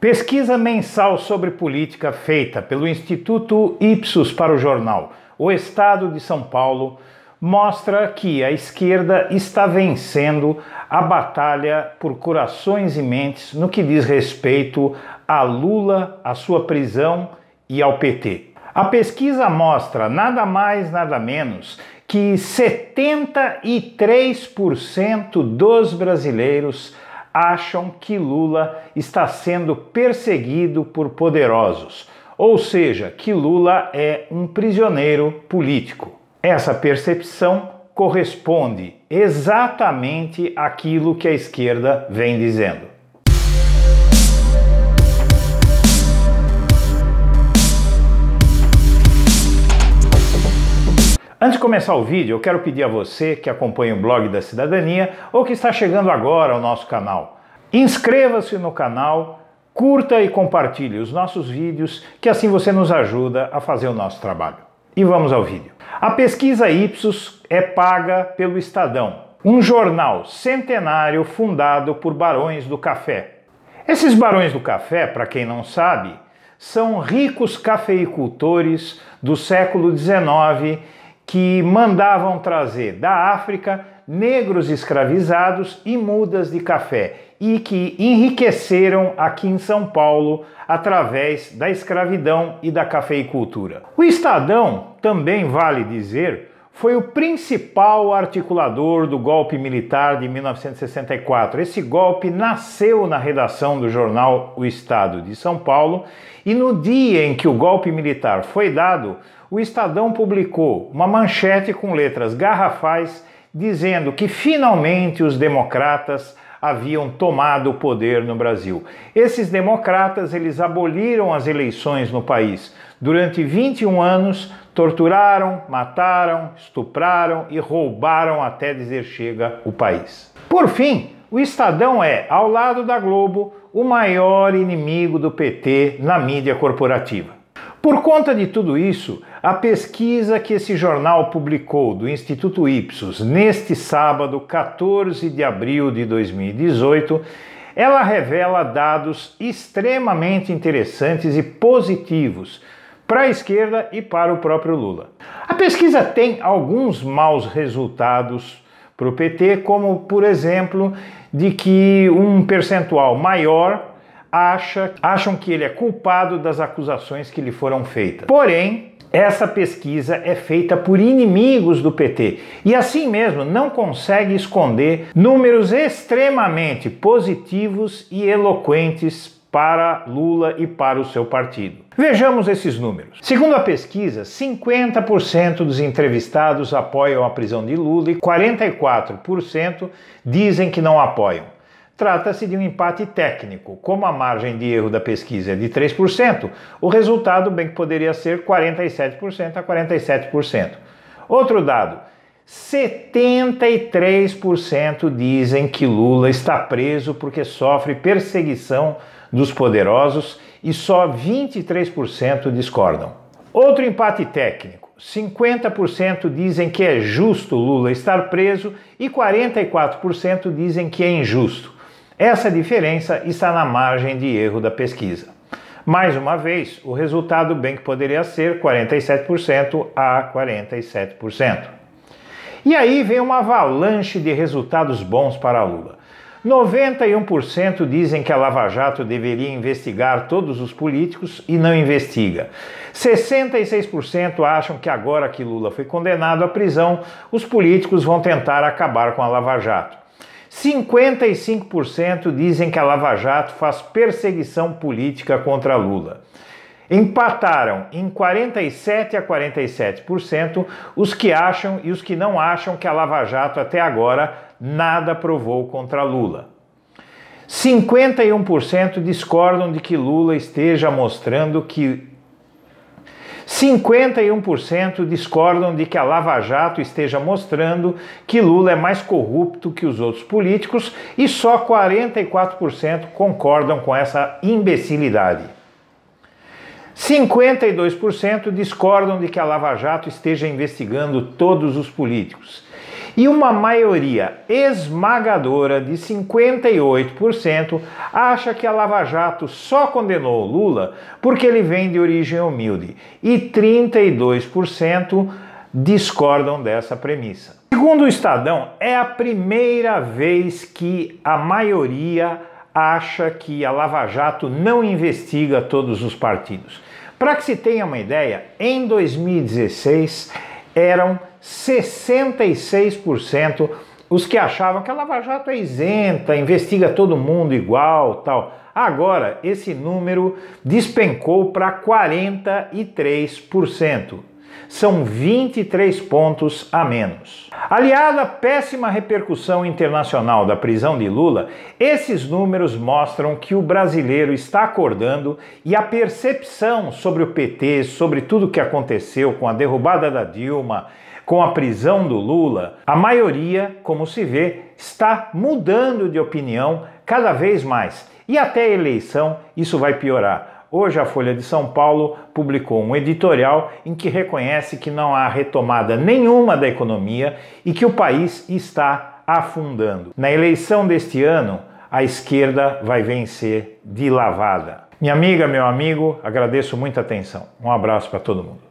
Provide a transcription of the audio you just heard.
Pesquisa mensal sobre política feita pelo Instituto Ipsos para o jornal O Estado de São Paulo mostra que a esquerda está vencendo a batalha por corações e mentes no que diz respeito a Lula, a sua prisão e ao PT. A pesquisa mostra nada mais, nada menos que 73% dos brasileiros acham que Lula está sendo perseguido por poderosos, ou seja, que Lula é um prisioneiro político. Essa percepção corresponde exatamente àquilo que a esquerda vem dizendo. Antes de começar o vídeo, eu quero pedir a você que acompanha o blog da cidadania ou que está chegando agora ao nosso canal, inscreva-se no canal, curta e compartilhe os nossos vídeos, que assim você nos ajuda a fazer o nosso trabalho. E vamos ao vídeo. A pesquisa Ipsos é paga pelo Estadão, um jornal centenário fundado por barões do café. Esses barões do café, para quem não sabe, são ricos cafeicultores do século XIX que mandavam trazer da África negros escravizados e mudas de café e que enriqueceram aqui em São Paulo através da escravidão e da cafeicultura. O Estadão também vale dizer foi o principal articulador do golpe militar de 1964. Esse golpe nasceu na redação do jornal O Estado de São Paulo e no dia em que o golpe militar foi dado, o Estadão publicou uma manchete com letras garrafais dizendo que finalmente os democratas haviam tomado o poder no Brasil. Esses democratas, eles aboliram as eleições no país. Durante 21 anos, torturaram, mataram, estupraram e roubaram até dizer chega o país. Por fim, o Estadão é, ao lado da Globo, o maior inimigo do PT na mídia corporativa. Por conta de tudo isso, a pesquisa que esse jornal publicou do Instituto Ipsos neste sábado, 14 de abril de 2018, ela revela dados extremamente interessantes e positivos para a esquerda e para o próprio Lula. A pesquisa tem alguns maus resultados para o PT, como, por exemplo, de que um percentual maior acha, acham que ele é culpado das acusações que lhe foram feitas. Porém, essa pesquisa é feita por inimigos do PT e, assim mesmo, não consegue esconder números extremamente positivos e eloquentes para Lula e para o seu partido. Vejamos esses números. Segundo a pesquisa, 50% dos entrevistados apoiam a prisão de Lula e 44% dizem que não apoiam. Trata-se de um empate técnico. Como a margem de erro da pesquisa é de 3%, o resultado bem que poderia ser 47% a 47%. Outro dado: 73% dizem que Lula está preso porque sofre perseguição dos poderosos e só 23% discordam. Outro empate técnico: 50% dizem que é justo Lula estar preso e 44% dizem que é injusto. Essa diferença está na margem de erro da pesquisa. Mais uma vez, o resultado bem que poderia ser 47% a 47%. E aí vem uma avalanche de resultados bons para Lula. 91% dizem que a Lava Jato deveria investigar todos os políticos e não investiga. 66% acham que agora que Lula foi condenado à prisão, os políticos vão tentar acabar com a Lava Jato. 55% dizem que a Lava Jato faz perseguição política contra Lula. Empataram em 47 a 47% os que acham e os que não acham que a Lava Jato até agora nada provou contra Lula. 51% discordam de que Lula esteja mostrando que 51% discordam de que a Lava Jato esteja mostrando que Lula é mais corrupto que os outros políticos e só 44% concordam com essa imbecilidade. 52% discordam de que a Lava Jato esteja investigando todos os políticos e uma maioria esmagadora de 58% acha que a Lava Jato só condenou Lula porque ele vem de origem humilde e 32% discordam dessa premissa. Segundo o Estadão, é a primeira vez que a maioria acha que a Lava Jato não investiga todos os partidos. Para que se tenha uma ideia, em 2016 eram 66% os que achavam que a Lava Jato é isenta, investiga todo mundo igual, tal. Agora, esse número despencou para 43% são 23 pontos a menos. Aliada à péssima repercussão internacional da prisão de Lula, esses números mostram que o brasileiro está acordando e a percepção sobre o PT, sobre tudo o que aconteceu com a derrubada da Dilma, com a prisão do Lula, a maioria, como se vê, está mudando de opinião cada vez mais. E até a eleição isso vai piorar. Hoje, a Folha de São Paulo publicou um editorial em que reconhece que não há retomada nenhuma da economia e que o país está afundando. Na eleição deste ano, a esquerda vai vencer de lavada. Minha amiga, meu amigo, agradeço muita atenção. Um abraço para todo mundo.